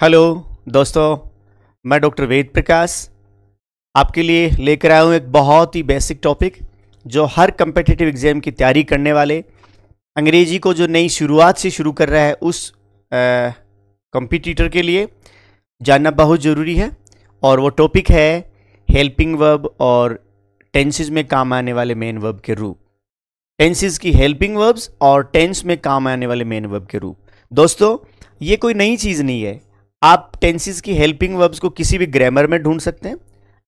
hello दोस्तों मैं doctor वेद प्रकाश आपके लिए लेकर आया हूँ एक बहुत ही बेसिक टॉपिक जो हर कम्पिटिटिव एग्ज़ाम की तैयारी करने वाले अंग्रेजी को जो नई शुरुआत से शुरू कर रहा है उस कंपटीटर के लिए जानना बहुत ज़रूरी है और वो टॉपिक है हेल्पिंग वर्ब और टेंसेज में काम आने वाले मेन वर्ब के रूप टेंसेज की हेल्पिंग वर्ब्स और टेंस में काम आने वाले मेन वर्ब के रूप दोस्तों ये कोई नई चीज़ नहीं है आप टेंसिस की हेल्पिंग वर्ब्स को किसी भी ग्रामर में ढूंढ सकते हैं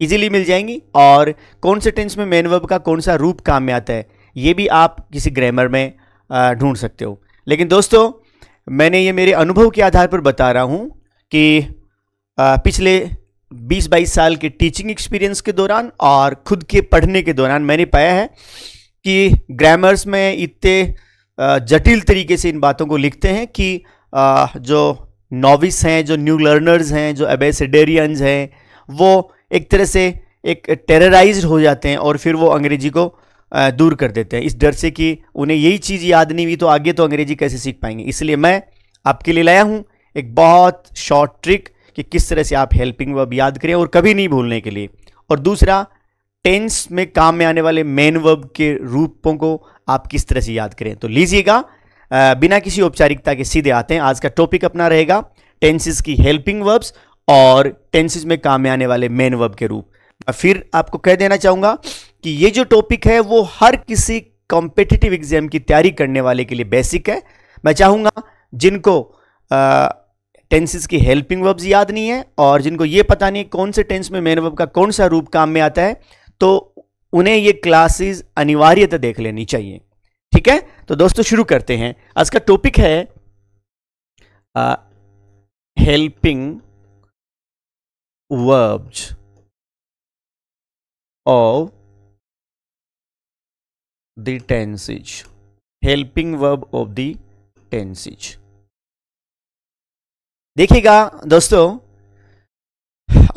इजीली मिल जाएंगी और कौन से टेंस में मेन वर्ब का कौन सा रूप काम में आता है ये भी आप किसी ग्रामर में ढूंढ सकते हो लेकिन दोस्तों मैंने ये मेरे अनुभव के आधार पर बता रहा हूँ कि पिछले 20-22 साल के टीचिंग एक्सपीरियंस के दौरान और खुद के पढ़ने के दौरान मैंने पाया है कि ग्रामर्स में इतने जटिल तरीके से इन बातों को लिखते हैं कि जो नॉविस हैं जो न्यू लर्नर्स हैं जो एबेसडेरियंस हैं वो एक तरह से एक टेरराइज हो जाते हैं और फिर वो अंग्रेजी को दूर कर देते हैं इस डर से कि उन्हें यही चीज़ याद नहीं हुई तो आगे तो अंग्रेजी कैसे सीख पाएंगे इसलिए मैं आपके लिए लाया हूँ एक बहुत शॉर्ट ट्रिक कि किस तरह से आप हेल्पिंग वर्ब याद करें और कभी नहीं भूलने के लिए और दूसरा टेंस में काम में आने वाले मेन वर्ब के रूपों को आप किस तरह से याद करें तो लीजिएगा बिना किसी औपचारिकता के सीधे आते हैं आज का टॉपिक अपना रहेगा टेंसिस की हेल्पिंग वर्ब्स और टेंसिस में काम में आने वाले मेन वर्ब के रूप फिर आपको कह देना चाहूँगा कि ये जो टॉपिक है वो हर किसी कॉम्पिटिटिव एग्जाम की तैयारी करने वाले के लिए बेसिक है मैं चाहूँगा जिनको टेंसिस की हेल्पिंग वर्ब्स याद नहीं है और जिनको ये पता नहीं कौन से टेंस में मेन वर्ब का कौन सा रूप काम में आता है तो उन्हें ये क्लासेस अनिवार्यता देख लेनी चाहिए ठीक है तो दोस्तों शुरू करते हैं आज का टॉपिक है helping verbs of the tenses helping verb of the tenses देखिएगा दोस्तों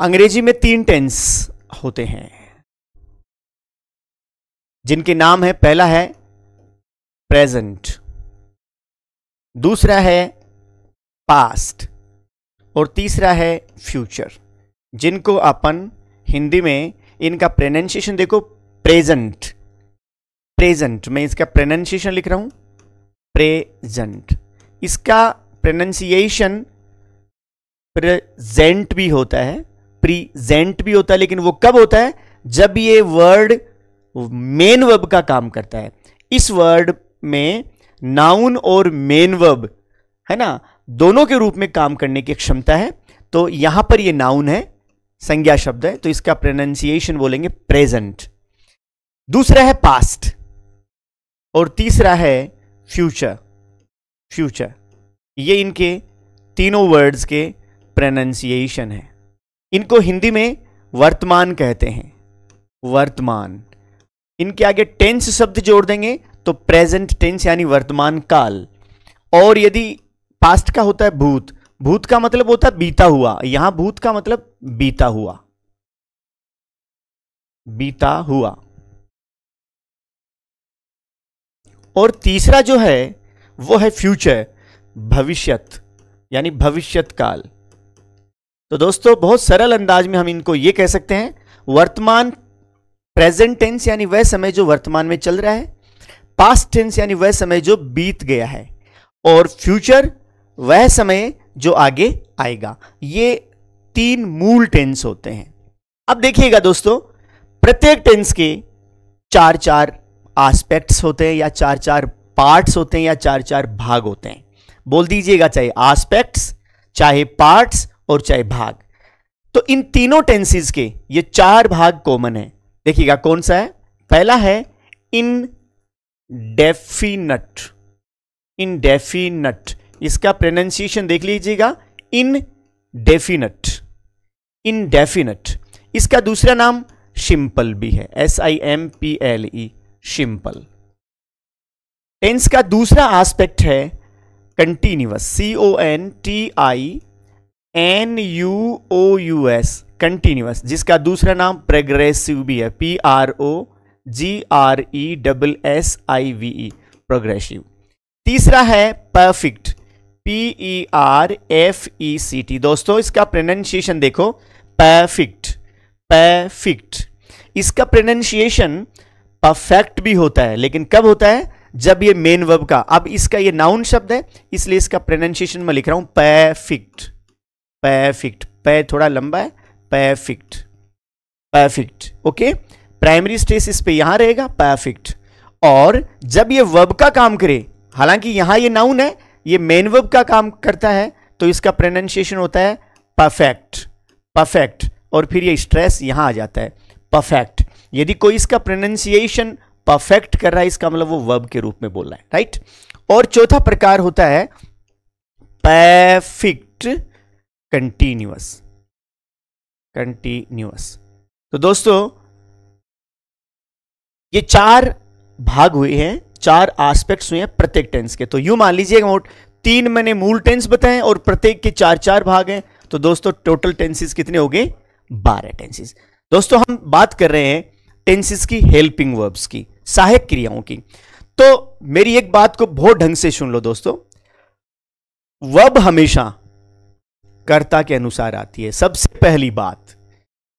अंग्रेजी में तीन टेंस होते हैं जिनके नाम है पहला है प्रेजेंट दूसरा है पास्ट और तीसरा है फ्यूचर जिनको अपन हिंदी में इनका प्रोनाउंसिएशन देखो प्रेजेंट प्रेजेंट मैं इसका प्रोनाउंसिएशन लिख रहा हूं प्रेजेंट इसका प्रोनाउंसिएशन प्रेजेंट भी होता है प्रीजेंट भी होता है लेकिन वो कब होता है जब ये वर्ड मेन वर्ब का काम करता है इस वर्ड में नाउन और मेन वर्ब है ना दोनों के रूप में काम करने की क्षमता है तो यहां पर ये नाउन है संज्ञा शब्द है तो इसका प्रोनाउंसिएशन बोलेंगे प्रेजेंट दूसरा है पास्ट और तीसरा है फ्यूचर फ्यूचर ये इनके तीनों वर्ड्स के प्रोनाउंसिएशन है इनको हिंदी में वर्तमान कहते हैं वर्तमान इनके आगे टेंस शब्द जोड़ देंगे तो प्रेजेंट टेंस यानी वर्तमान काल और यदि पास्ट का होता है भूत भूत का मतलब होता है बीता हुआ यहां भूत का मतलब बीता हुआ बीता हुआ और तीसरा जो है वो है फ्यूचर भविष्यत यानी भविष्यत काल तो दोस्तों बहुत सरल अंदाज में हम इनको ये कह सकते हैं वर्तमान प्रेजेंट टेंस यानी वह समय जो वर्तमान में चल रहा है पास्ट टेंस यानी वह समय जो बीत गया है और फ्यूचर वह समय जो आगे आएगा ये तीन मूल टेंस होते हैं अब देखिएगा दोस्तों प्रत्येक टेंस के चार चार आस्पेक्ट्स होते हैं या चार चार पार्ट्स होते हैं या चार चार भाग होते हैं बोल दीजिएगा चाहे आस्पेक्ट्स चाहे पार्ट्स और चाहे भाग तो इन तीनों टेंसेस के ये चार भाग कॉमन है देखिएगा कौन सा है पहला है इन डेफिनट इन डेफिनट इसका प्रोनाउंसिएशन देख लीजिएगा इन डेफिनट इनडेफिनट इसका दूसरा नाम सिंपल भी है S I M P L E simple tense का दूसरा एस्पेक्ट है continuous C O N T I N U O U S continuous जिसका दूसरा नाम प्रोग्रेसिव भी है P R O G R E double S I V E progressive तीसरा है perfect P E R F E C T दोस्तों इसका pronunciation देखो परफेक्ट परफेक्ट इसका प्रोनाउंसिएशन परफेक्ट भी होता है लेकिन कब होता है जब ये मेन वर्ब का अब इसका ये नाउन शब्द है इसलिए इसका प्रोनाउंसिएशन मैं लिख रहा हूं परफेक्ट परफेक्ट पे थोड़ा लंबा है perfect perfect okay primary stress इस पे यहां रहेगा परफेक्ट और जब ये वर्ब का काम करे हालांकि यहां ये नाउन है ये मेन वर्ब का काम करता है तो इसका प्रोनाउंसिएशन होता है परफेक्ट परफेक्ट और फिर ये स्ट्रेस यहां आ जाता है परफेक्ट यदि कोई इसका प्रोनाउंसिएशन परफेक्ट कर रहा है इसका मतलब वो वर्ब के रूप में बोल रहा है राइट और चौथा प्रकार होता है परफेक्ट कंटिन्यूअस कंटिन्यूअस तो दोस्तों ये चार भाग हुए हैं चार आस्पेक्ट्स हुए हैं प्रत्येक टेंस के तो यू मान लीजिए तीन मैंने मूल टेंस बताए और प्रत्येक के चार चार भाग हैं तो दोस्तों टोटल टेंसेस कितने हो गए बारह टेंसेस दोस्तों हम बात कर रहे हैं टेंसेस की हेल्पिंग वर्ब्स की सहायक क्रियाओं की तो मेरी एक बात को बहुत ढंग से सुन लो दोस्तों वर्ब हमेशा कर्ता के अनुसार आती है सबसे पहली बात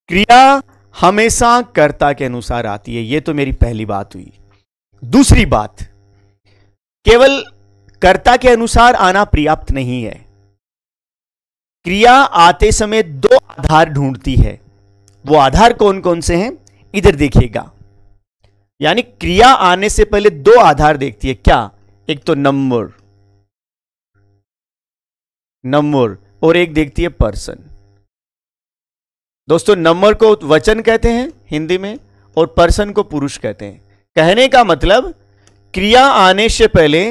क्रिया हमेशा कर्ता के अनुसार आती है यह तो मेरी पहली बात हुई दूसरी बात केवल कर्ता के अनुसार आना पर्याप्त नहीं है क्रिया आते समय दो आधार ढूंढती है वो आधार कौन कौन से हैं इधर देखिएगा यानी क्रिया आने से पहले दो आधार देखती है क्या एक तो नंबर नंबर और एक देखती है पर्सन दोस्तों नंबर को वचन कहते हैं हिंदी में और पर्सन को पुरुष कहते हैं कहने का मतलब क्रिया आने से पहले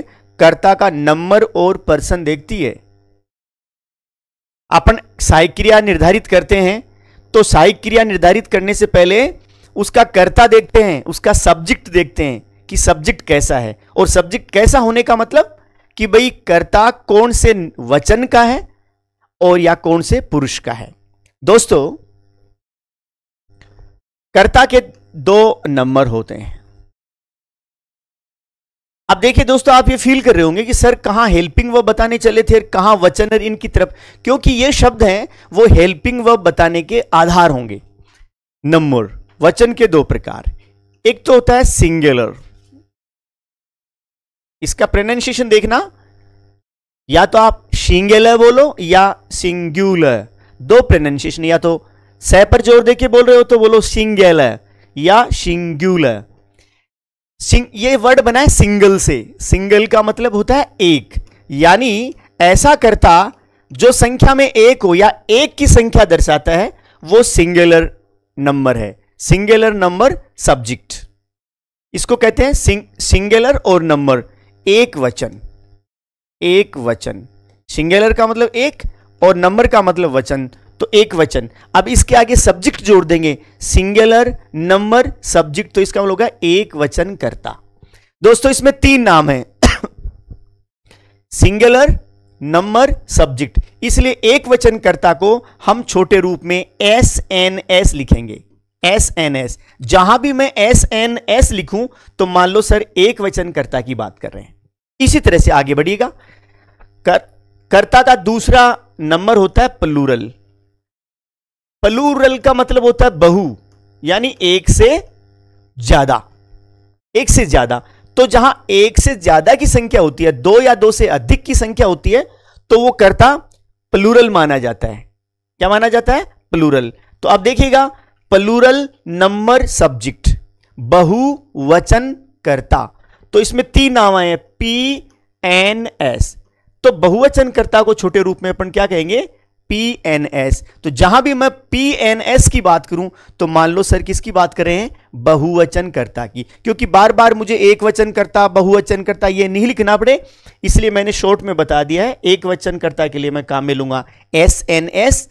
कर्ता का नंबर और पर्सन देखती है अपन सहायक क्रिया निर्धारित करते हैं तो साई क्रिया निर्धारित करने से पहले उसका कर्ता देखते हैं उसका सब्जेक्ट देखते हैं कि सब्जेक्ट कैसा है और सब्जेक्ट कैसा होने का मतलब कि भाई कर्ता कौन से वचन का है और या कौन से पुरुष का है दोस्तों कर्ता के दो नंबर होते हैं अब देखिए दोस्तों आप ये फील कर रहे होंगे कि सर कहां हेल्पिंग वर्ब बताने चले थे वचन और इनकी तरफ क्योंकि ये शब्द हैं वो हेल्पिंग वर्ब बताने के आधार होंगे नंबर वचन के दो प्रकार एक तो होता है सिंगुलर इसका प्रोनाउंसिएशन देखना या तो आप सिंगुलर बोलो या सिंगुलर दो प्रोनाउंसिएशन या तो सह पर जोर देके बोल रहे हो तो बोलो सिंगल है या सिंगुल है सिंग ये वर्ड बना है सिंगल से सिंगल का मतलब होता है एक यानी ऐसा करता जो संख्या में एक हो या एक की संख्या दर्शाता है वो सिंगुलर नंबर है सिंगुलर नंबर सब्जेक्ट इसको कहते हैं सिंग सिंगुलर और नंबर एक वचन एक वचन सिंगुलर का मतलब एक और नंबर का मतलब वचन तो एक वचन अब इसके आगे सब्जेक्ट जोड़ देंगे सिंगुलर नंबर सब्जेक्ट तो इसका मतलब होगा एक वचन करता दोस्तों इसमें तीन नाम है सिंगुलर नंबर सब्जेक्ट इसलिए एक वचन करता को हम छोटे रूप में एस एन एस लिखेंगे एस एन एस जहां भी मैं एस एन एस लिखूं तो मान लो सर एक वचन करता की बात कर रहे हैं इसी तरह से आगे बढ़िएगा कर, कर्ता का दूसरा नंबर होता है प्लूरल प्लूरल का मतलब होता है बहु यानी एक से ज्यादा एक से ज्यादा तो जहां एक से ज्यादा की संख्या होती है दो या दो से अधिक की संख्या होती है तो वो कर्ता प्लूरल माना जाता है क्या माना जाता है प्लूरल तो आप देखिएगा प्लूरल नंबर सब्जेक्ट बहुवचन कर्ता तो इसमें तीन नाम आए हैं पी एन एस तो बहुवचन कर्ता को छोटे रूप में अपन क्या कहेंगे पी एन एस तो जहां भी मैं पी एन एस की बात करूं तो मान लो सर किसकी बात कर रहे हैं बहुवचन करता की क्योंकि बार बार मुझे एक वचन करता बहुवचन करता ये नहीं लिखना पड़े इसलिए मैंने शॉर्ट में बता दिया है एक वचन करता के लिए मैं काम में लूंगा एस एन एस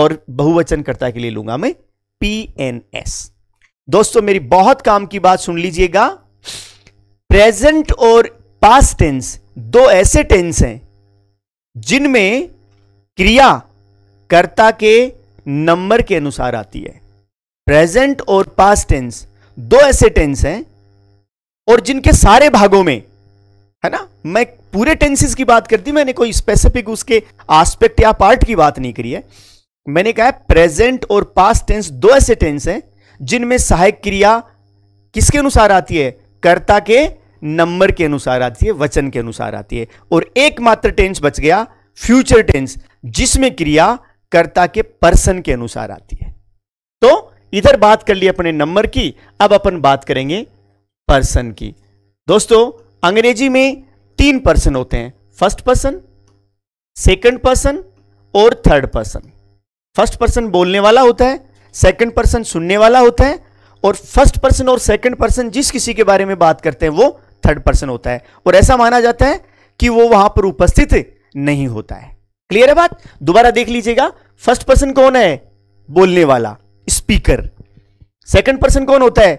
और बहुवचन करता के लिए लूंगा मैं पी एन एस दोस्तों मेरी बहुत काम की बात सुन लीजिएगा प्रेजेंट और पास्ट टेंस दो ऐसे टेंस हैं जिनमें क्रिया कर्ता के नंबर के अनुसार आती है प्रेजेंट और पास्ट टेंस दो ऐसे टेंस हैं और जिनके सारे भागों में है ना मैं पूरे टेंसेस की बात करती मैंने कोई स्पेसिफिक उसके आस्पेक्ट या पार्ट की बात नहीं करी है मैंने कहा प्रेजेंट और पास्ट टेंस दो ऐसे टेंस हैं जिनमें सहायक क्रिया किसके अनुसार आती है कर्ता के नंबर के अनुसार आती है वचन के अनुसार आती है और एकमात्र टेंस बच गया फ्यूचर टेंस जिसमें क्रिया कर्ता के पर्सन के अनुसार आती है तो इधर बात कर ली अपने नंबर की अब अपन बात करेंगे पर्सन की दोस्तों अंग्रेजी में तीन पर्सन होते हैं फर्स्ट पर्सन सेकंड पर्सन और थर्ड पर्सन फर्स्ट पर्सन बोलने वाला होता है सेकंड पर्सन सुनने वाला होता है और फर्स्ट पर्सन और सेकंड पर्सन जिस किसी के बारे में बात करते हैं वो थर्ड पर्सन होता है और ऐसा माना जाता है कि वो वहां पर उपस्थित नहीं होता है क्लियर है बात दोबारा देख लीजिएगा फर्स्ट पर्सन कौन है बोलने वाला स्पीकर सेकंड पर्सन कौन होता है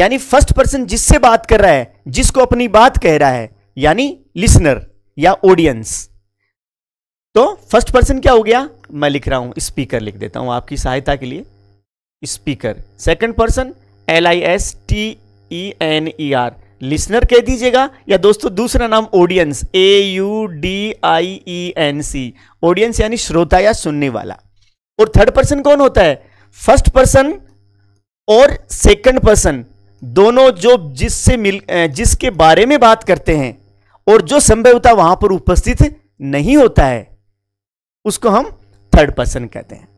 यानी फर्स्ट पर्सन जिससे बात कर रहा है जिसको अपनी बात कह रहा है यानी लिसनर या ऑडियंस तो फर्स्ट पर्सन क्या हो गया मैं लिख रहा हूं स्पीकर लिख देता हूं आपकी सहायता के लिए speaker second person L I S T E N E our listener कह दीजिएगा या दोस्तों दूसरा नाम audience A U D I E N C audience यानी श्रोता या सुनने वाला और थर्ड पर्सन कौन होता है फर्स्ट पर्सन और सेकंड पर्सन दोनों जो जिससे मिल जिसके बारे में बात करते हैं और जो संभवता वहां पर उपस्थित नहीं होता है उसको हम थर्ड पर्सन कहते हैं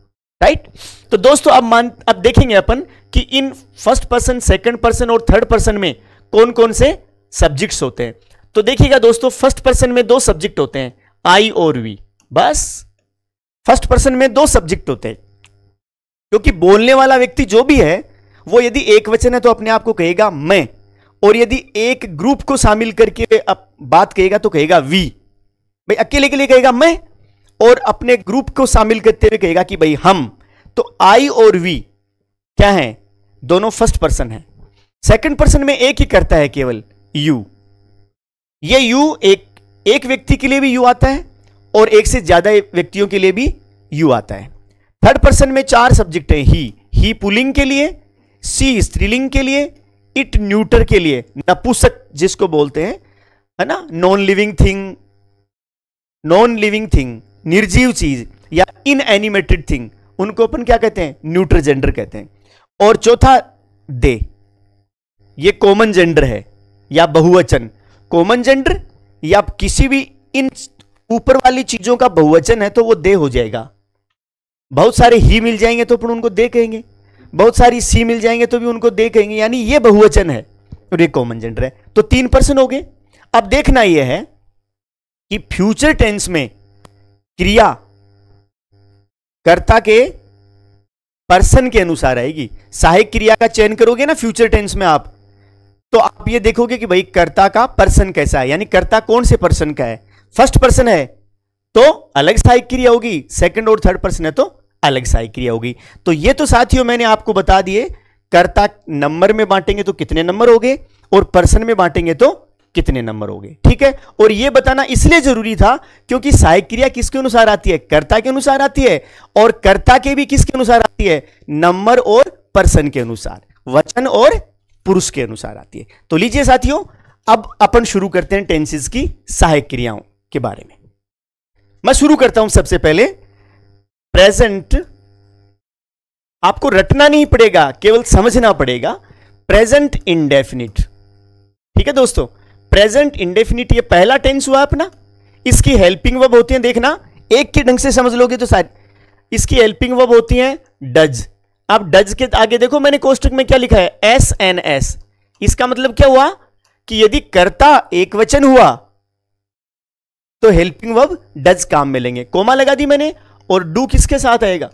राइट तो दोस्तों अब मान अब देखेंगे अपन कि इन फर्स्ट पर्सन सेकंड पर्सन और थर्ड पर्सन में कौन कौन से सब्जेक्ट्स होते हैं तो देखिएगा दोस्तों फर्स्ट पर्सन में दो सब्जेक्ट होते हैं आई और वी बस फर्स्ट पर्सन में दो सब्जेक्ट होते हैं क्योंकि बोलने वाला व्यक्ति जो भी है वो यदि एक वचन है तो अपने आप को कहेगा मैं और यदि एक ग्रुप को शामिल करके अब बात कहेगा तो कहेगा वी भाई अकेले के लिए कहेगा मैं और अपने ग्रुप को शामिल करते हुए कहेगा कि भाई हम तो आई और वी क्या है दोनों फर्स्ट पर्सन है सेकंड पर्सन में एक ही करता है केवल यू ये यू एक एक व्यक्ति के लिए भी यू आता है और एक से ज्यादा व्यक्तियों के लिए भी यू आता है थर्ड पर्सन में चार सब्जेक्ट है ही ही पुलिंग के लिए सी स्त्रीलिंग के लिए इट न्यूटर के लिए नपुसक जिसको बोलते हैं है ना non living thing non living thing निर्जीव चीज या इनएनिमेटेड थिंग उनको अपन क्या कहते हैं न्यूट्रजेंडर जेंडर कहते हैं और चौथा दे ये कॉमन जेंडर है या बहुवचन कॉमन जेंडर या किसी भी इन ऊपर वाली चीजों का बहुवचन है तो वो दे हो जाएगा बहुत सारे ही मिल जाएंगे तो अपन उनको दे कहेंगे बहुत सारी सी मिल जाएंगे तो भी उनको दे कहेंगे यानी ये बहुवचन है और ये कॉमन जेंडर है तो तीन पर्सन हो गए अब देखना यह है कि फ्यूचर टेंस में क्रिया कर्ता के पर्सन के अनुसार आएगी सहायक क्रिया का चयन करोगे ना फ्यूचर टेंस में आप तो आप ये देखोगे कि भाई कर्ता का पर्सन कैसा है यानी कर्ता कौन से पर्सन का है फर्स्ट पर्सन है तो अलग सहायक क्रिया होगी सेकंड और थर्ड पर्सन है तो अलग सहायक क्रिया होगी तो ये तो साथियों मैंने आपको बता दिए कर्ता नंबर में बांटेंगे तो कितने नंबर हो गए और पर्सन में बांटेंगे तो कितने नंबर हो गए ठीक है और यह बताना इसलिए जरूरी था क्योंकि सहायक क्रिया किसके अनुसार आती है कर्ता के अनुसार आती है और कर्ता के भी किसके अनुसार आती है नंबर और पर्सन के अनुसार वचन और पुरुष के अनुसार आती है तो लीजिए साथियों अब अपन शुरू करते हैं टेंसेस की सहायक क्रियाओं के बारे में मैं शुरू करता हूं सबसे पहले प्रेजेंट आपको रटना नहीं पड़ेगा केवल समझना पड़ेगा प्रेजेंट इंडेफिनिट ठीक है दोस्तों प्रेजेंट इंडेफिनिट ये पहला टेंस हुआ अपना इसकी हेल्पिंग वब होती है देखना एक के ढंग से समझ लोगे तो सारी इसकी हेल्पिंग वब होती है डज अब डज के आगे देखो मैंने कोष्टक में क्या लिखा है एस एन एस इसका मतलब क्या हुआ कि यदि कर्ता एक वचन हुआ तो हेल्पिंग वर्ब डज काम में लेंगे कोमा लगा दी मैंने और डू किसके साथ आएगा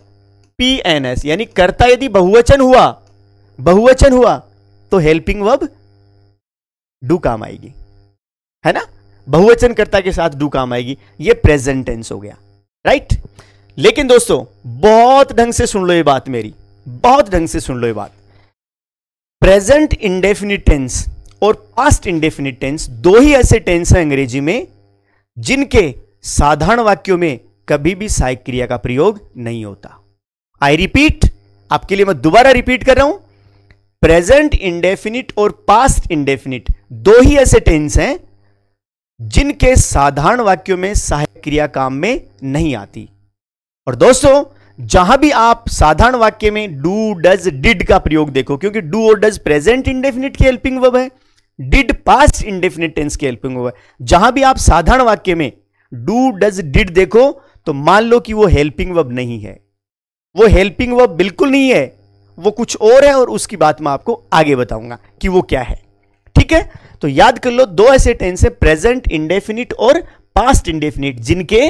पी एन एस यानी कर्ता यदि बहुवचन हुआ बहुवचन हुआ तो हेल्पिंग वर्ब डू काम आएगी है ना बहुवचन कर्ता के साथ डू काम आएगी ये प्रेजेंट टेंस हो गया राइट लेकिन दोस्तों बहुत ढंग से सुन लो ये बात मेरी बहुत ढंग से सुन लो ये बात प्रेजेंट इंडेफिनिट टेंस और पास्ट इंडेफिनिट टेंस दो ही ऐसे टेंस हैं अंग्रेजी में जिनके साधारण वाक्यों में कभी भी सहायक क्रिया का प्रयोग नहीं होता आई रिपीट आपके लिए मैं दोबारा रिपीट कर रहा हूं प्रेजेंट इंडेफिनिट और पास्ट इंडेफिनिट दो ही ऐसे टेंस हैं जिनके साधारण वाक्यों में सहायक क्रिया काम में नहीं आती और दोस्तों जहां भी आप साधारण वाक्य में डू डज डिड का प्रयोग देखो क्योंकि डू और डज प्रेजेंट इंडेफिनिट की हेल्पिंग वर्ब है डिड पास्ट इंडेफिनिट टेंस की हेल्पिंग वर्ब है जहां भी आप साधारण वाक्य में डू डज डिड देखो तो मान लो कि वो हेल्पिंग वर्ब नहीं है वो हेल्पिंग वर्ब बिल्कुल नहीं है वो कुछ और है और उसकी बात मैं आपको आगे बताऊंगा कि वो क्या है ठीक है तो याद कर लो दो ऐसे टेंस है प्रेजेंट इंडेफिनिट और पास्ट इंडेफिनिट जिनके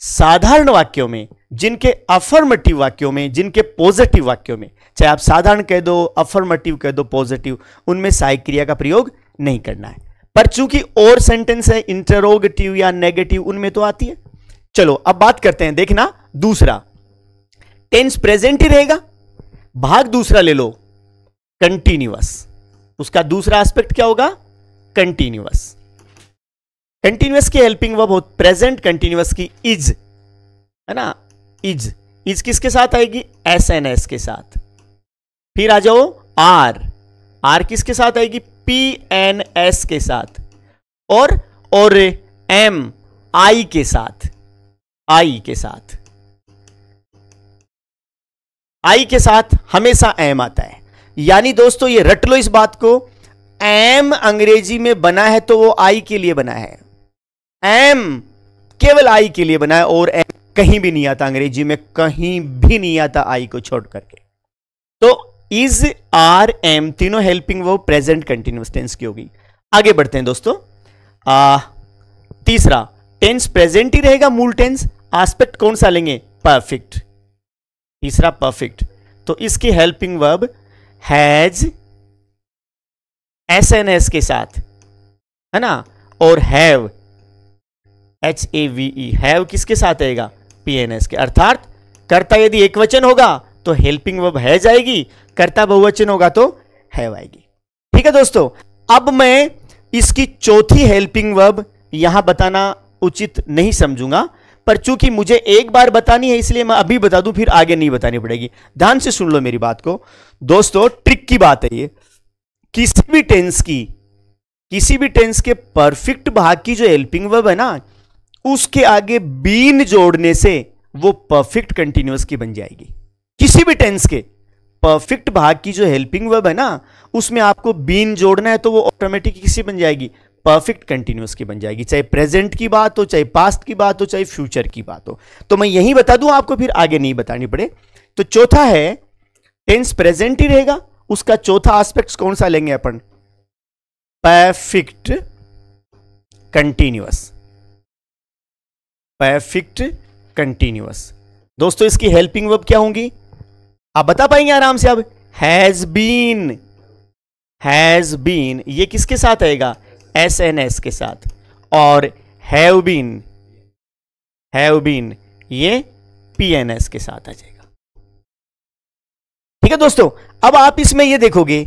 साधारण वाक्यों में जिनके अफर्मेटिव वाक्यों में जिनके पॉजिटिव वाक्यों में चाहे आप साधारण कह दो अफर्मेटिव कह दो पॉजिटिव उनमें सहायक क्रिया का प्रयोग नहीं करना है पर चूंकि और सेंटेंस है इंटरोगेटिव या नेगेटिव उनमें तो आती है चलो अब बात करते हैं देखना दूसरा टेंस प्रेजेंट ही रहेगा भाग दूसरा ले लो कंटिन्यूअस उसका दूसरा एस्पेक्ट क्या होगा कंटिन्यूअस कंटिन्यूस की हेल्पिंग वर्ब हो प्रेजेंट कंटिन्यूस की इज है ना इज इज किसके साथ आएगी एस एन एस के साथ फिर आ जाओ आर आर किसके साथ आएगी पी एन एस के साथ और और एम आई के साथ आई के साथ आई के साथ हमेशा एम आता है यानी दोस्तों ये रट लो इस बात को एम अंग्रेजी में बना है तो वो आई के लिए बना है एम केवल आई के लिए बनाया और एम कहीं भी नहीं आता अंग्रेजी में कहीं भी नहीं आता आई को छोड़ करके तो इज आर एम तीनों हेल्पिंग वो प्रेजेंट कंटिन्यूस टेंस की होगी आगे बढ़ते हैं दोस्तों आ, तीसरा टेंस प्रेजेंट ही रहेगा मूल टेंस एस्पेक्ट कौन सा लेंगे परफेक्ट तीसरा परफेक्ट तो इसकी helping verb has S N S के साथ है ना और have H A V E have किसके साथ आएगा पी एन एस के अर्थात कर्ता यदि एक वचन होगा तो हेल्पिंग वर्ब है जाएगी कर्ता बहुवचन होगा तो हैव आएगी ठीक है दोस्तों अब मैं इसकी चौथी हेल्पिंग वर्ब यहां बताना उचित नहीं समझूंगा पर चूंकि मुझे एक बार बतानी है इसलिए मैं अभी बता दूं फिर आगे नहीं बतानी पड़ेगी ध्यान से सुन लो मेरी बात को दोस्तों ट्रिक की बात है ये किसी भी टेंस की किसी भी टेंस के परफेक्ट भाग की जो हेल्पिंग वर्ब है ना उसके आगे बीन जोड़ने से वो परफेक्ट कंटिन्यूस की बन जाएगी किसी भी टेंस के परफेक्ट भाग की जो हेल्पिंग वर्ब है ना उसमें आपको बीन जोड़ना है तो वो ऑटोमेटिक किसी बन जाएगी परफेक्ट कंटिन्यूस की बन जाएगी चाहे प्रेजेंट की बात हो चाहे पास्ट की बात हो चाहे फ्यूचर की बात हो तो मैं यही बता दूं आपको फिर आगे नहीं बतानी पड़े तो चौथा है टेंस प्रेजेंट ही रहेगा उसका चौथा आस्पेक्ट कौन सा लेंगे अपन परफेक्ट कंटिन्यूस परफेक्ट कंटिन्यूस दोस्तों इसकी हेल्पिंग वर्ब क्या होंगी आप बता पाएंगे आराम से अब हैज बीन हैज बीन ये किसके साथ आएगा एस एन एस के साथ और हैव बीन हैव बीन ये पी एन एस के साथ आ जाएगा ठीक है दोस्तों अब आप इसमें ये देखोगे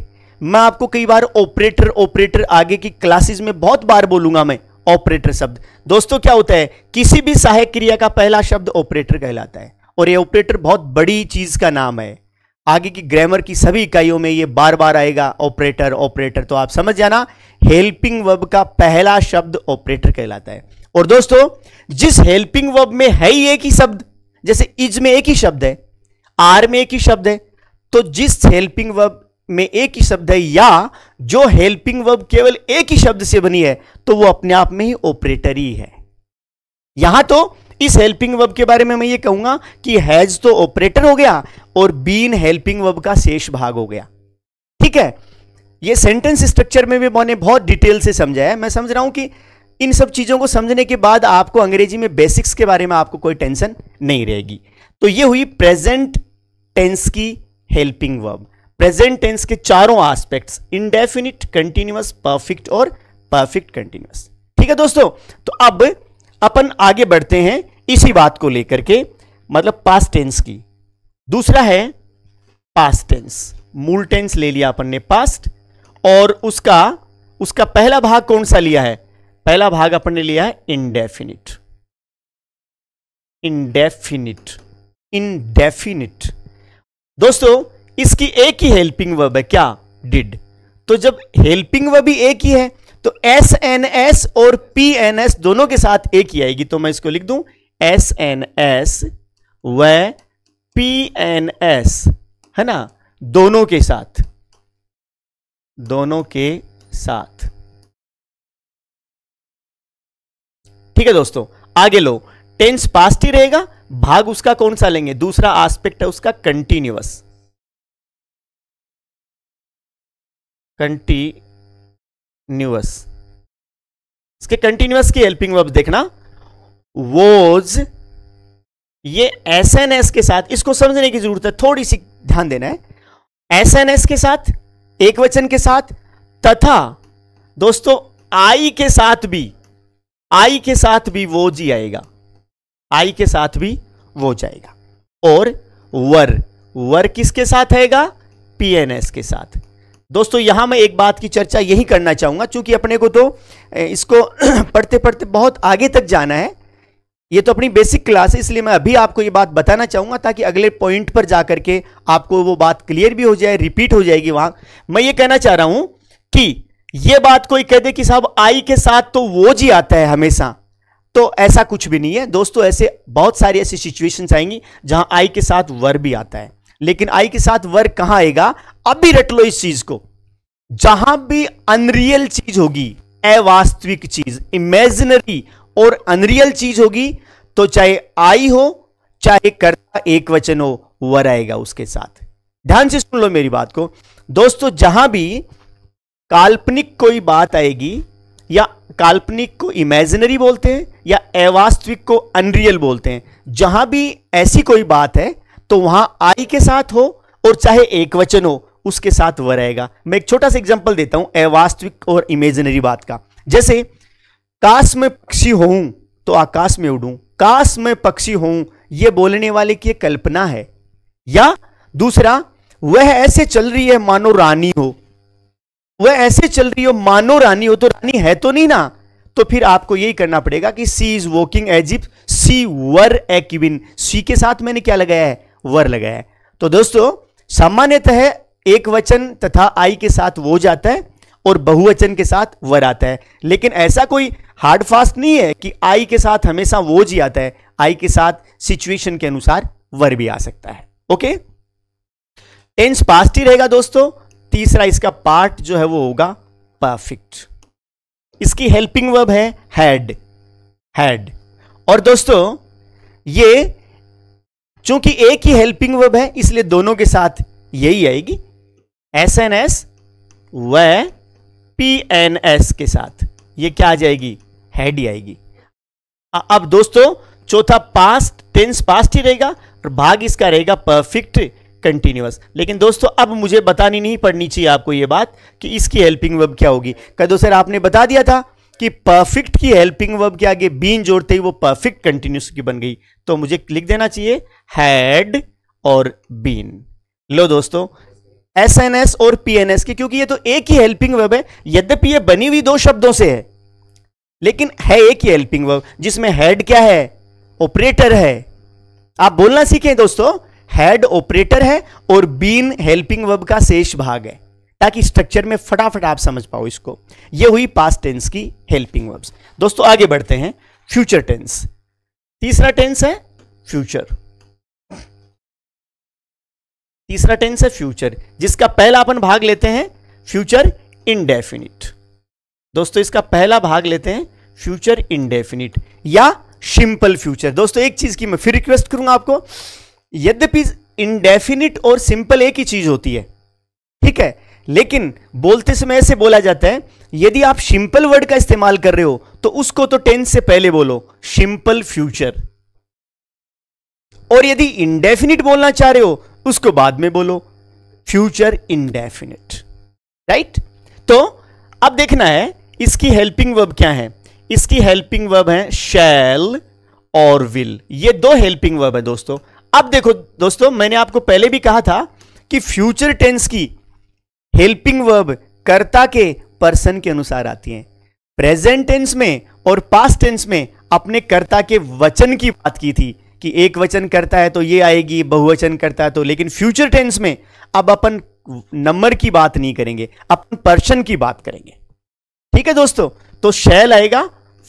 मैं आपको कई बार ऑपरेटर ऑपरेटर आगे की क्लासेस में बहुत बार बोलूंगा मैं ऑपरेटर शब्द दोस्तों क्या होता है किसी भी सहायक क्रिया का पहला शब्द ऑपरेटर कहलाता है और ये ऑपरेटर बहुत बड़ी चीज का नाम है आगे की ग्रामर की सभी इकाइयों में ये बार बार आएगा ऑपरेटर ऑपरेटर तो आप समझ जाना हेल्पिंग वर्ब का पहला शब्द ऑपरेटर कहलाता है और दोस्तों जिस हेल्पिंग वर्ब में है ही एक ही शब्द जैसे इज में एक ही शब्द है आर में एक ही शब्द है तो जिस हेल्पिंग वर्ब में एक ही शब्द है या जो हेल्पिंग वर्ब केवल एक ही शब्द से बनी है तो वो अपने आप में ही ऑपरेटर ही है यहां तो इस हेल्पिंग वर्ब के बारे में मैं ये कहूंगा कि हैज तो ऑपरेटर हो गया और बीन हेल्पिंग वर्ब का शेष भाग हो गया ठीक है ये सेंटेंस स्ट्रक्चर में भी मैंने बहुत डिटेल से समझाया मैं समझ रहा हूं कि इन सब चीज़ों को समझने के बाद आपको अंग्रेजी में बेसिक्स के बारे में आपको कोई टेंशन नहीं रहेगी तो ये हुई प्रेजेंट टेंस की हेल्पिंग वर्ब प्रेजेंट टेंस के चारों एस्पेक्ट्स इनडेफिनिट कंटिन्यूस परफेक्ट और परफेक्ट कंटिन्यूस ठीक है दोस्तों तो अब अपन आगे बढ़ते हैं इसी बात को लेकर के मतलब पास्ट टेंस की दूसरा है पास्ट टेंस मूल टेंस ले लिया अपन ने पास्ट और उसका उसका पहला भाग कौन सा लिया है पहला भाग अपन ने लिया है इनडेफिनिट इनडेफिनिट इनडेफिनिट दोस्तों इसकी एक ही हेल्पिंग वर्ब है क्या डिड तो जब हेल्पिंग वर्ब भी एक ही है तो एस एन एस और पी एन एस दोनों के साथ एक ही आएगी तो मैं इसको लिख दूं एस एन एस व पी एन एस है ना दोनों के साथ दोनों के साथ ठीक है दोस्तों आगे लो टेंस पास्ट ही रहेगा भाग उसका कौन सा लेंगे दूसरा एस्पेक्ट है उसका कंटिन्यूअस कंटिन्यूस इसके कंटिन्यूअस की हेल्पिंग वर्ब देखना वोज ये एस एन एस के साथ इसको समझने की जरूरत है थोड़ी सी ध्यान देना है एस एन एस के साथ एक वचन के साथ तथा दोस्तों आई के साथ भी आई के साथ भी वो जी आएगा आई के साथ भी वो जाएगा और वर वर किसके साथ आएगा पीएनएस के साथ दोस्तों यहाँ मैं एक बात की चर्चा यही करना चाहूँगा क्योंकि अपने को तो इसको पढ़ते पढ़ते बहुत आगे तक जाना है ये तो अपनी बेसिक क्लास है इसलिए मैं अभी आपको ये बात बताना चाहूँगा ताकि अगले पॉइंट पर जा करके आपको वो बात क्लियर भी हो जाए रिपीट हो जाएगी वहाँ मैं ये कहना चाह रहा हूँ कि ये बात कोई कह दे कि साहब आई के साथ तो वो जी आता है हमेशा तो ऐसा कुछ भी नहीं है दोस्तों ऐसे बहुत सारी ऐसी सिचुएशंस आएंगी जहां आई के साथ वर भी आता है लेकिन आई के साथ वर्क कहां आएगा अभी रट लो इस चीज को जहां भी अनरियल चीज होगी अवास्तविक चीज इमेजिनरी और अनरियल चीज होगी तो चाहे आई हो चाहे कर्ता एक वचन हो वर आएगा उसके साथ ध्यान से सुन लो मेरी बात को दोस्तों जहां भी काल्पनिक कोई बात आएगी या काल्पनिक को इमेजिनरी बोलते हैं या अवास्तविक को अनरियल बोलते हैं जहां भी ऐसी कोई बात है तो वहां आई के साथ हो और चाहे एक वचन हो उसके साथ वह रहेगा मैं एक छोटा सा एग्जाम्पल देता हूं अवास्तविक और इमेजिनरी बात का जैसे काश में पक्षी हो तो आकाश में उड़ू काश में पक्षी हो यह बोलने वाले की कल्पना है या दूसरा वह ऐसे चल रही है मानो रानी हो वह ऐसे चल रही हो मानो रानी हो तो रानी है तो नहीं ना तो फिर आपको यही करना पड़ेगा कि she is walking Egypt she were एक्विन सी के साथ मैंने क्या लगाया है वर लगाया है तो दोस्तों सामान्यतः एक वचन तथा आई के साथ वो जाता है और बहुवचन के साथ वर आता है लेकिन ऐसा कोई हार्ड फास्ट नहीं है कि आई के साथ हमेशा वो जी आता है आई के साथ सिचुएशन के अनुसार वर भी आ सकता है ओके टेंस पास्ट ही रहेगा दोस्तों तीसरा इसका पार्ट जो है वो होगा परफेक्ट इसकी हेल्पिंग वर्ब है हैड हैड और दोस्तों ये चूंकि एक ही हेल्पिंग वर्ब है इसलिए दोनों के साथ यही आएगी एस एन एस व पी एन एस के साथ ये क्या आ जाएगी हेड ही आएगी अब दोस्तों चौथा पास्ट टेंस पास्ट ही रहेगा और भाग इसका रहेगा परफेक्ट कंटिन्यूस लेकिन दोस्तों अब मुझे बतानी नहीं पड़नी चाहिए आपको यह बात कि इसकी हेल्पिंग वर्ब क्या होगी कह दो सर आपने बता दिया था कि परफेक्ट की हेल्पिंग वर्ब के आगे बीन जोड़ते ही वो परफेक्ट कंटिन्यूस की बन गई तो मुझे लिख देना चाहिए हैड और बीन लो दोस्तों एस एन एस और पी एन एस की क्योंकि ये तो एक ही हेल्पिंग वर्ब है यद्यपि ये बनी हुई दो शब्दों से है लेकिन है एक ही हेल्पिंग वर्ब जिसमें हेड क्या है ऑपरेटर है आप बोलना सीखें दोस्तों हेड ऑपरेटर है और बीन हेल्पिंग वर्ब का शेष भाग है ताकि स्ट्रक्चर में फटाफट आप समझ पाओ इसको ये हुई पास्ट टेंस की हेल्पिंग वर्ब्स दोस्तों आगे बढ़ते हैं फ्यूचर टेंस तीसरा टेंस है फ्यूचर तीसरा टेंस है फ्यूचर जिसका पहला अपन भाग लेते हैं फ्यूचर इनडेफिनिट दोस्तों इसका पहला भाग लेते हैं फ्यूचर इनडेफिनिट या सिंपल फ्यूचर दोस्तों एक चीज की मैं फिर रिक्वेस्ट करूंगा आपको यद्यपि इनडेफिनिट और सिंपल एक ही चीज होती है ठीक है लेकिन बोलते समय ऐसे बोला जाता है यदि आप सिंपल वर्ड का इस्तेमाल कर रहे हो तो उसको तो टेंस से पहले बोलो सिंपल फ्यूचर और यदि इंडेफिनिट बोलना चाह रहे हो उसको बाद में बोलो फ्यूचर इंडेफिनिट राइट तो अब देखना है इसकी हेल्पिंग वर्ब क्या है इसकी हेल्पिंग वर्ब है शैल और विल ये दो हेल्पिंग वर्ब है दोस्तों अब देखो दोस्तों मैंने आपको पहले भी कहा था कि फ्यूचर टेंस की हेल्पिंग वर्ब कर्ता के पर्सन के अनुसार आती हैं प्रेजेंट टेंस में और पास्ट टेंस में अपने कर्ता के वचन की बात की थी कि एक वचन करता है तो ये आएगी बहुवचन करता है तो लेकिन फ्यूचर टेंस में अब अपन नंबर की बात नहीं करेंगे अपन पर्सन की बात करेंगे ठीक है दोस्तों तो शैल आएगा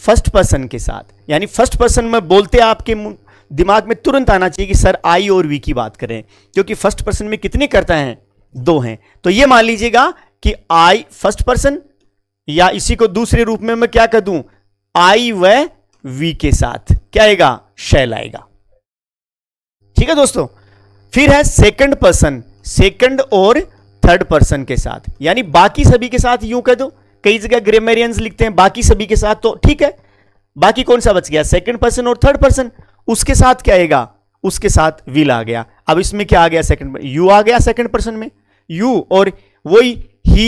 फर्स्ट पर्सन के साथ यानी फर्स्ट पर्सन में बोलते आपके दिमाग में तुरंत आना चाहिए कि सर आई और वी की बात करें क्योंकि फर्स्ट पर्सन में कितने करता है दो हैं तो ये मान लीजिएगा कि आई फर्स्ट पर्सन या इसी को दूसरे रूप में मैं क्या कह दूं आई व वी के साथ क्या आएगा शैल आएगा ठीक है दोस्तों फिर है सेकंड पर्सन सेकंड और थर्ड पर्सन के साथ यानी बाकी सभी के साथ यूं कह दो कई जगह ग्रेमेरियंस लिखते हैं बाकी सभी के साथ तो ठीक है बाकी कौन सा बच गया सेकंड पर्सन और थर्ड पर्सन उसके साथ क्या आएगा उसके साथ विल आ गया अब इसमें क्या आ गया सेकंड यू आ गया सेकंड पर्सन में यू और वही ही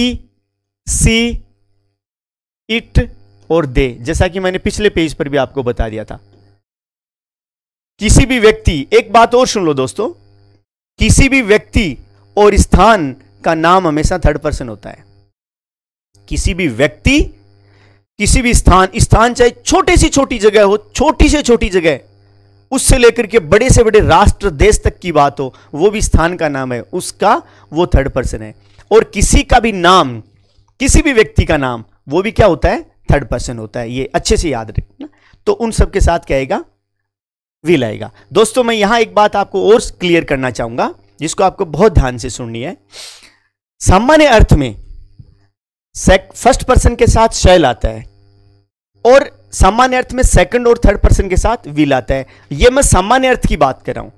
सी इट और दे जैसा कि मैंने पिछले पेज पर भी आपको बता दिया था किसी भी व्यक्ति एक बात और सुन लो दोस्तों किसी भी व्यक्ति और स्थान का नाम हमेशा थर्ड पर्सन होता है किसी भी व्यक्ति किसी भी स्थान स्थान चाहे छोटे से छोटी जगह हो छोटी से छोटी जगह उससे लेकर के बड़े से बड़े राष्ट्र देश तक की बात हो वो भी स्थान का नाम है उसका वो थर्ड पर्सन है और किसी का भी नाम किसी भी व्यक्ति का नाम वो भी क्या होता है थर्ड पर्सन होता है ये अच्छे से याद रखना तो उन सब के साथ क्या आएगा विल आएगा दोस्तों मैं यहां एक बात आपको और क्लियर करना चाहूंगा जिसको आपको बहुत ध्यान से सुननी है सामान्य अर्थ में फर्स्ट पर्सन के साथ शैल आता है और सामान्य अर्थ में सेकंड और थर्ड पर्सन के साथ विल आता है यह मैं सामान्य अर्थ की बात कर रहा हूं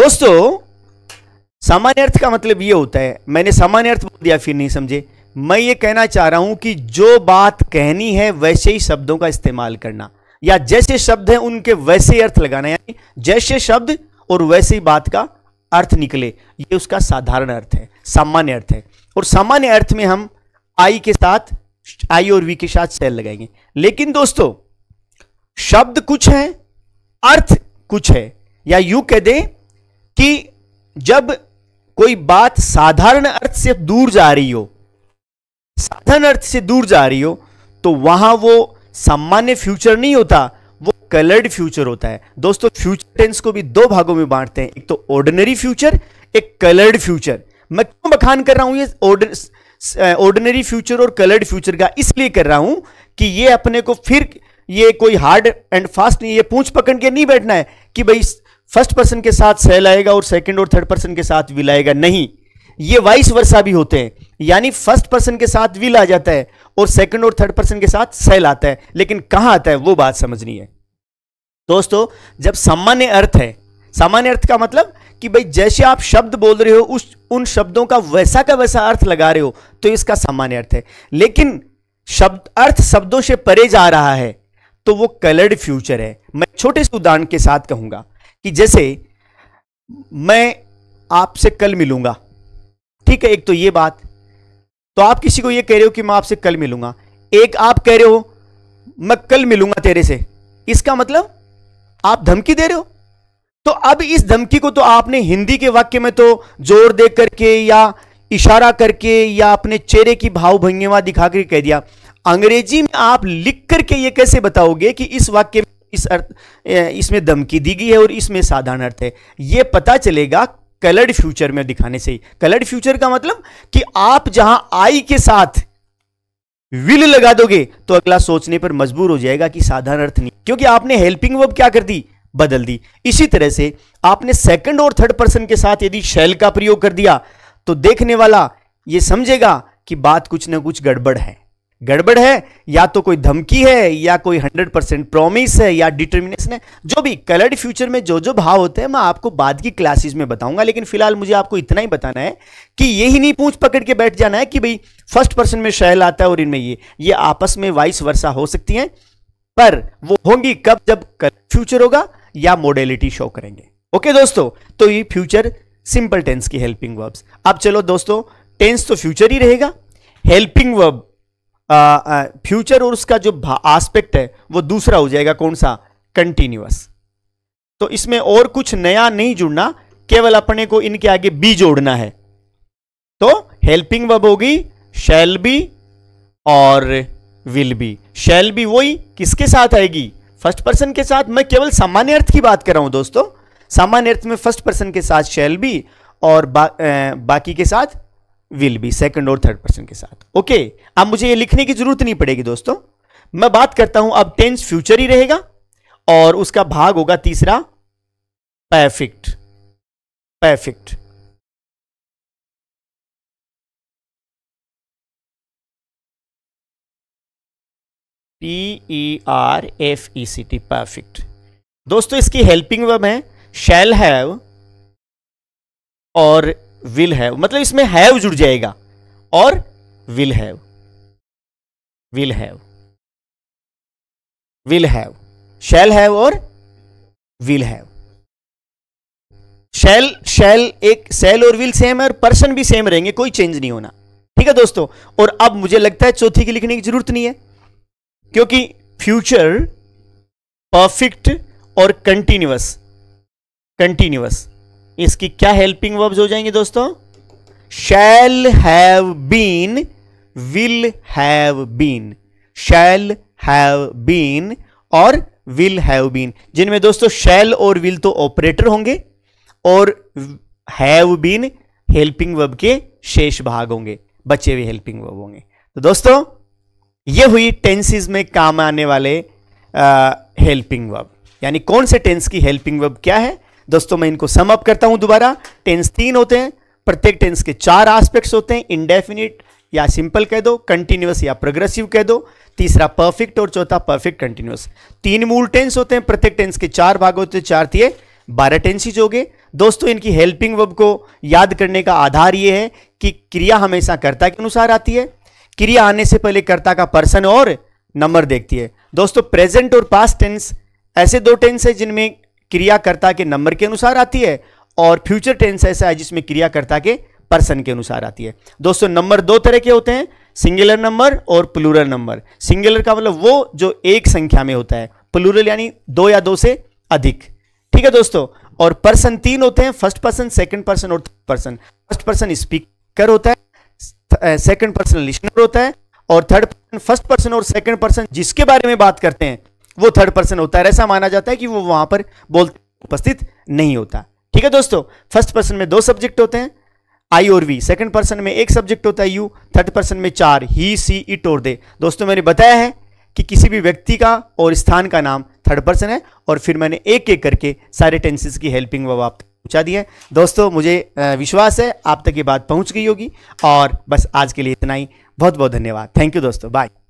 दोस्तों सामान्य अर्थ का मतलब यह होता है मैंने सामान्य अर्थ बोल दिया फिर नहीं समझे मैं ये कहना चाह रहा हूं कि जो बात कहनी है वैसे ही शब्दों का इस्तेमाल करना या जैसे शब्द हैं उनके वैसे अर्थ लगाना यानी जैसे शब्द और वैसे ही बात का अर्थ निकले ये उसका साधारण अर्थ है सामान्य अर्थ है और सामान्य अर्थ में हम आई के साथ आई और वी के साथ सेल लगाएंगे लेकिन दोस्तों शब्द कुछ है अर्थ कुछ है या यू कह दें कि जब कोई बात साधारण अर्थ से दूर जा रही हो साधारण अर्थ से दूर जा रही हो तो वहां वो सामान्य फ्यूचर नहीं होता वो कलर्ड फ्यूचर होता है दोस्तों फ्यूचर टेंस को भी दो भागों में बांटते हैं एक तो ऑर्डिनरी फ्यूचर एक कलर्ड फ्यूचर मैं क्यों बखान कर रहा हूं ये ऑर्डिनरी फ्यूचर और कलर्ड फ्यूचर का इसलिए कर रहा हूं कि ये अपने को फिर ये कोई हार्ड एंड फास्ट नहीं ये पूछ पकड़ के नहीं बैठना है कि भाई फर्स्ट पर्सन के साथ सेल आएगा और सेकंड और थर्ड पर्सन के साथ विल आएगा नहीं ये वाइस वर्षा भी होते हैं यानी फर्स्ट पर्सन के साथ विल आ जाता है और सेकंड और थर्ड पर्सन के साथ सेल आता है लेकिन कहां आता है वो बात समझनी है दोस्तों जब सामान्य अर्थ है सामान्य अर्थ का मतलब कि भाई जैसे आप शब्द बोल रहे हो उस उन शब्दों का वैसा का वैसा अर्थ लगा रहे हो तो इसका सामान्य अर्थ है लेकिन शब्द अर्थ शब्दों से परे जा रहा है तो वो कलर्ड फ्यूचर है मैं छोटे से उदाहरण के साथ कहूंगा कि जैसे मैं आपसे कल मिलूंगा ठीक है एक तो ये बात तो आप किसी को ये कह रहे हो कि मैं आपसे कल मिलूंगा एक आप कह रहे हो मैं कल मिलूंगा तेरे से इसका मतलब आप धमकी दे रहे हो तो अब इस धमकी को तो आपने हिंदी के वाक्य में तो जोर दे करके या इशारा करके या अपने चेहरे की भाव भंगिमा दिखा कर कह दिया अंग्रेजी में आप लिख करके ये कैसे बताओगे कि इस वाक्य में इस अर्थ इसमें धमकी दी गई है और इसमें साधारण अर्थ है ये पता चलेगा कलर्ड फ्यूचर में दिखाने से ही कलर्ड फ्यूचर का मतलब कि आप जहां आई के साथ विल लगा दोगे तो अगला सोचने पर मजबूर हो जाएगा कि साधारण अर्थ नहीं क्योंकि आपने हेल्पिंग वर्ब क्या कर दी बदल दी इसी तरह से आपने सेकंड और थर्ड पर्सन के साथ यदि शैल का प्रयोग कर दिया तो देखने वाला ये समझेगा कि बात कुछ ना कुछ गड़बड़ है गड़बड़ है या तो कोई धमकी है या कोई 100 परसेंट प्रोमिस है या डिटर्मिनेशन है जो भी कलर्ड फ्यूचर में जो जो भाव होते हैं मैं आपको बाद की क्लासेस में बताऊंगा लेकिन फिलहाल मुझे आपको इतना ही बताना है कि यही नहीं पूछ पकड़ के बैठ जाना है कि भाई फर्स्ट पर्सन में शैल आता है और इनमें ये ये आपस में वाइस वर्षा हो सकती है पर वो होंगी कब जब फ्यूचर होगा या मोडेलिटी शो करेंगे ओके दोस्तों तो ये फ्यूचर सिंपल टेंस की हेल्पिंग वर्ब्स अब चलो दोस्तों टेंस तो फ्यूचर ही रहेगा हेल्पिंग वर्ब फ्यूचर और उसका जो आस्पेक्ट है वो दूसरा हो जाएगा कौन सा कंटिन्यूस तो इसमें और कुछ नया नहीं जुड़ना केवल अपने को इनके आगे बी जोड़ना है तो हेल्पिंग वर्ब होगी शैल बी और विल बी शैल बी वही किसके साथ आएगी फर्स्ट पर्सन के साथ मैं केवल सामान्य अर्थ की बात कर रहा हूं दोस्तों सामान्य अर्थ में फर्स्ट पर्सन के साथ शेल बी और बा, ए, बाकी के साथ विल बी सेकंड और थर्ड पर्सन के साथ ओके अब मुझे ये लिखने की जरूरत नहीं पड़ेगी दोस्तों मैं बात करता हूं अब टेंस फ्यूचर ही रहेगा और उसका भाग होगा तीसरा perfect perfect P E R F E C T perfect दोस्तों इसकी हेल्पिंग वर्ब है शैल हैव और विल हैव मतलब इसमें हैव जुड़ जाएगा और will have will have will have shall have और विल हैव शैल शैल एक सेल और विल सेम है और पर्सन भी सेम रहेंगे कोई चेंज नहीं होना ठीक है दोस्तों और अब मुझे लगता है चौथी की लिखने की जरूरत नहीं है क्योंकि फ्यूचर परफेक्ट और कंटिन्यूस कंटिन्यूस इसकी क्या हेल्पिंग वर्ब्स हो जाएंगे दोस्तों shall have been will have been shall have been और विल हैव बीन जिनमें दोस्तों शैल और विल तो ऑपरेटर होंगे और हैव बीन हेल्पिंग वर्ब के शेष भाग होंगे बचे हुए हेल्पिंग वर्ब होंगे तो दोस्तों ये हुई टेंसेज में काम आने वाले हेल्पिंग वर्ब यानी कौन से टेंस की हेल्पिंग वर्ब क्या है दोस्तों मैं इनको सम अप करता हूं दोबारा टेंस तीन होते हैं प्रत्येक टेंस के चार एस्पेक्ट्स होते हैं इंडेफिनिट या सिंपल कह दो कंटिन्यूस या प्रोग्रेसिव कह दो तीसरा परफेक्ट और चौथा परफेक्ट कंटिन्यूस तीन मूल टेंस होते हैं प्रत्येक टेंस के चार भाग होते हैं चार थे बारह टेंसीज हो गए दोस्तों इनकी हेल्पिंग वर्ब को याद करने का आधार ये है कि क्रिया हमेशा कर्ता के अनुसार आती है क्रिया आने से पहले कर्ता का पर्सन और नंबर देखती है दोस्तों प्रेजेंट और पास्ट टेंस ऐसे दो टेंस है जिनमें क्रियाकर्ता के नंबर के अनुसार आती है और फ्यूचर टेंस ऐसा है जिसमें क्रियाकर्ता के पर्सन के अनुसार आती है दोस्तों नंबर दो तरह के होते हैं सिंगुलर नंबर और प्लूरल नंबर सिंगुलर का मतलब वो जो एक संख्या में होता है प्लूरल यानी दो या दो से अधिक ठीक है दोस्तों और पर्सन तीन होते हैं फर्स्ट पर्सन सेकंड पर्सन और पर्सन फर्स्ट पर्सन स्पीकर होता है सेकंड पर्सन लिसनर होता है और थर्ड पर्सन फर्स्ट पर्सन और सेकंड पर्सन जिसके बारे में बात करते हैं वो थर्ड पर्सन होता है ऐसा माना जाता है कि वो वहां पर बोल उपस्थित नहीं होता ठीक है दोस्तों फर्स्ट पर्सन में दो सब्जेक्ट होते हैं आई और वी सेकंड पर्सन में एक सब्जेक्ट होता है यू थर्ड पर्सन में चार ही सी इट और दे दोस्तों मैंने बताया है कि किसी भी व्यक्ति का और स्थान का नाम थर्ड पर्सन है और फिर मैंने एक एक करके सारे टेंसेस की हेल्पिंग वर्ब आप पहुँचा दिए दोस्तों मुझे विश्वास है आप तक ये बात पहुंच गई होगी और बस आज के लिए इतना ही बहुत बहुत धन्यवाद थैंक यू दोस्तों बाय